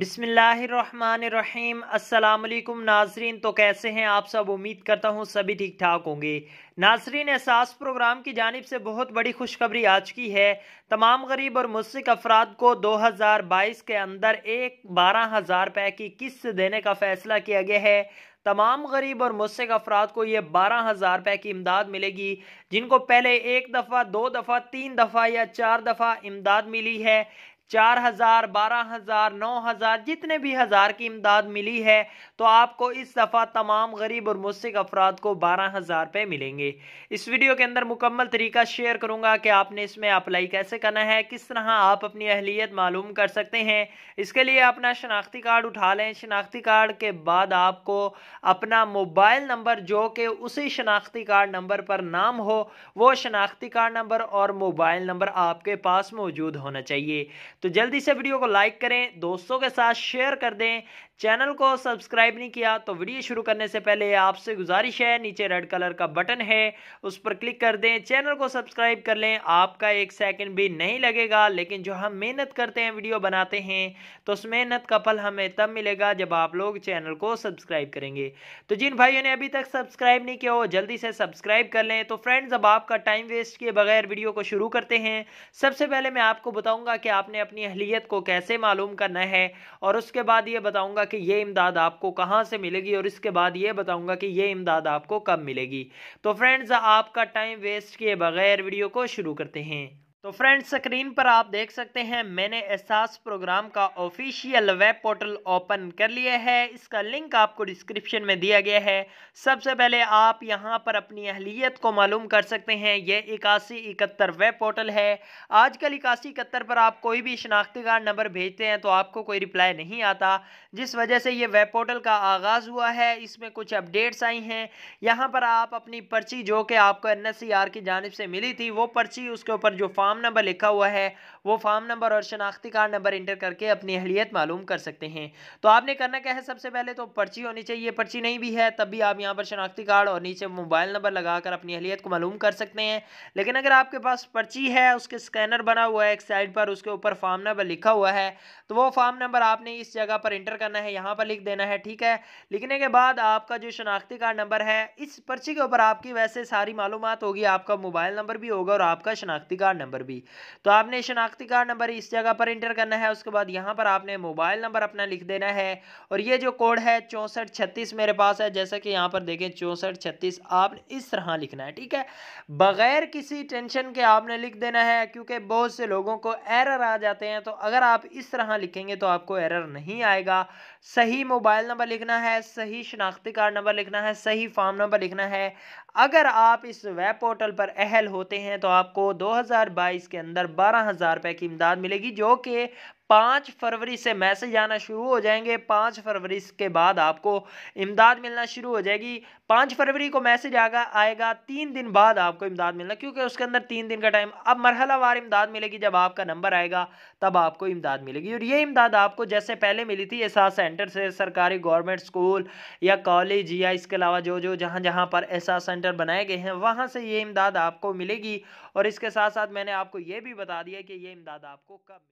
बिसमीम अल्लाम नाजरीन तो कैसे हैं आप सब उम्मीद करता हूँ सभी ठीक ठाक होंगे नाजरीन एहसास प्रोग्राम की जानब से बहुत बड़ी खुशखबरी आज की है तमाम गरीब और मुस्क अफराद को 2022 के अंदर एक बारह हज़ार रुपये की किस्त देने का फ़ैसला किया गया है तमाम गरीब और मुस्क अफराद को ये बारह हज़ार रुपये की इमदाद मिलेगी जिनको पहले एक दफ़ा दो दफ़ा तीन दफ़ा या चार दफ़ा इमदाद मिली है चार हज़ार बारह हज़ार नौ हज़ार जितने भी हज़ार की इमदाद मिली है तो आपको इस दफ़ा तमाम गरीब और मुस्क अफराद को बारह हज़ार रुपये मिलेंगे इस वीडियो के अंदर मुकम्मल तरीका शेयर करूँगा कि आपने इसमें अप्लाई कैसे करना है किस तरह आप अपनी अहलियत मालूम कर सकते हैं इसके लिए अपना शनाख्ती कार्ड उठा लें शनाख्ती कार्ड के बाद आपको अपना मोबाइल नंबर जो कि उसी शनाख्ती कार्ड नंबर पर नाम हो वो शनाख्ती कार्ड नंबर और मोबाइल नंबर आपके पास मौजूद होना चाहिए तो जल्दी से वीडियो को लाइक करें दोस्तों के साथ शेयर कर दें चैनल को सब्सक्राइब नहीं किया तो वीडियो शुरू करने से पहले आपसे गुजारिश है नीचे रेड कलर का बटन है उस पर क्लिक कर दें चैनल को सब्सक्राइब कर लें आपका एक सेकंड भी नहीं लगेगा लेकिन जो हम मेहनत करते हैं वीडियो बनाते हैं तो उस मेहनत का फल हमें तब मिलेगा जब आप लोग चैनल को सब्सक्राइब करेंगे तो जिन भाइयों ने अभी तक सब्सक्राइब नहीं किया हो जल्दी से सब्सक्राइब कर लें तो फ्रेंड्स अब आपका टाइम वेस्ट किए बगैर वीडियो को शुरू करते हैं सबसे पहले मैं आपको बताऊँगा कि आपने अपनी अहलियत को कैसे मालूम करना है और उसके बाद ये बताऊंगा कि ये इमदाद आपको कहाँ से मिलेगी और इसके बाद ये बताऊंगा कि ये इमदाद आपको कब मिलेगी तो फ्रेंड्स आपका टाइम वेस्ट किए बगैर वीडियो को शुरू करते हैं तो फ्रेंड्स स्क्रीन पर आप देख सकते हैं मैंने एहसास प्रोग्राम का ऑफिशियल वेब पोर्टल ओपन कर लिया है इसका लिंक आपको डिस्क्रिप्शन में दिया गया है सबसे पहले आप यहां पर अपनी अहलियत को मालूम कर सकते हैं ये इक्यासी इकहत्तर वेब पोर्टल है आजकल इक्यासी इकहत्तर पर आप कोई भी शनाख्ती कार्ड नंबर भेजते हैं तो आपको कोई रिप्लाई नहीं आता जिस वजह से ये वेब पोर्टल का आगाज़ हुआ है इसमें कुछ अपडेट्स आई हैं यहाँ पर आप अपनी पर्ची जो कि आपको एन की जानब से मिली थी वो पर्ची उसके ऊपर जो फॉर्म फार्म नंबर लिखा हुआ है वो फार्म नंबर और शनाख्ती कार्ड नंबर इंटर करके अपनी अहलियत मालूम कर सकते हैं तो आपने करना क्या है सबसे पहले तो पर्ची होनी चाहिए पर्ची नहीं भी है तब भी आप यहाँ पर शनाख्ती कार्ड और नीचे मोबाइल नंबर लगाकर अपनी अहलियत को मालूम कर सकते हैं लेकिन अगर आपके पास पर्ची है उसके स्कैनर बना हुआ है एक साइड पर उसके ऊपर फार्म नंबर लिखा हुआ है तो वो फार्म नंबर आपने इस जगह पर इंटर करना है यहाँ पर लिख देना है ठीक है लिखने के बाद आपका जो शनाख्ती कार्ड नंबर है इस पर्ची के ऊपर आपकी वैसे सारी मालूम होगी आपका मोबाइल नंबर भी होगा और आपका शनाख्ती कार्ड नंबर भी तो आपने शनाख्ती कार्ड नंबर इस जगह पर इंटर करना है उसके बाद यहाँ पर आपने मोबाइल नंबर अपना लिख देना है और ये जो कोड है चौंसठ छत्तीस मेरे पास है जैसा कि यहाँ पर देखें चौंसठ छत्तीस आपने इस तरह लिखना है ठीक है बगैर किसी टेंशन के आपने लिख देना है क्योंकि बहुत से लोगों को एरर आ जाते हैं तो अगर आप इस तरह लिखेंगे तो आपको एरर नहीं आएगा सही मोबाइल नंबर लिखना है सही शनाख्ती कार्ड नंबर लिखना है सही फॉर्म नंबर लिखना है अगर आप इस वेब पोर्टल पर अहल होते हैं तो आपको दो इसके अंदर बारह हज़ार रुपये की इमदाद मिलेगी जो कि पाँच फरवरी से मैसेज आना शुरू हो जाएंगे पाँच फरवरी के बाद आपको इमदाद मिलना शुरू हो जाएगी पाँच फरवरी को मैसेज आगा आएगा तीन दिन बाद आपको इमदाद मिलना क्योंकि उसके अंदर तीन दिन का टाइम अब मरहला वार इमदाद मिलेगी जब आपका नंबर आएगा तब आपको इमदाद मिलेगी और ये इमदाद आपको जैसे पहले मिली थी एहसास सेंटर से सरकारी गवर्नमेंट स्कूल या कॉलेज या इसके अलावा जो जो जहाँ जहाँ पर एहसास सेंटर बनाए गए हैं वहाँ से ये इमदाद आपको मिलेगी और इसके साथ साथ मैंने आपको ये भी बता दिया कि ये इमदाद आपको कब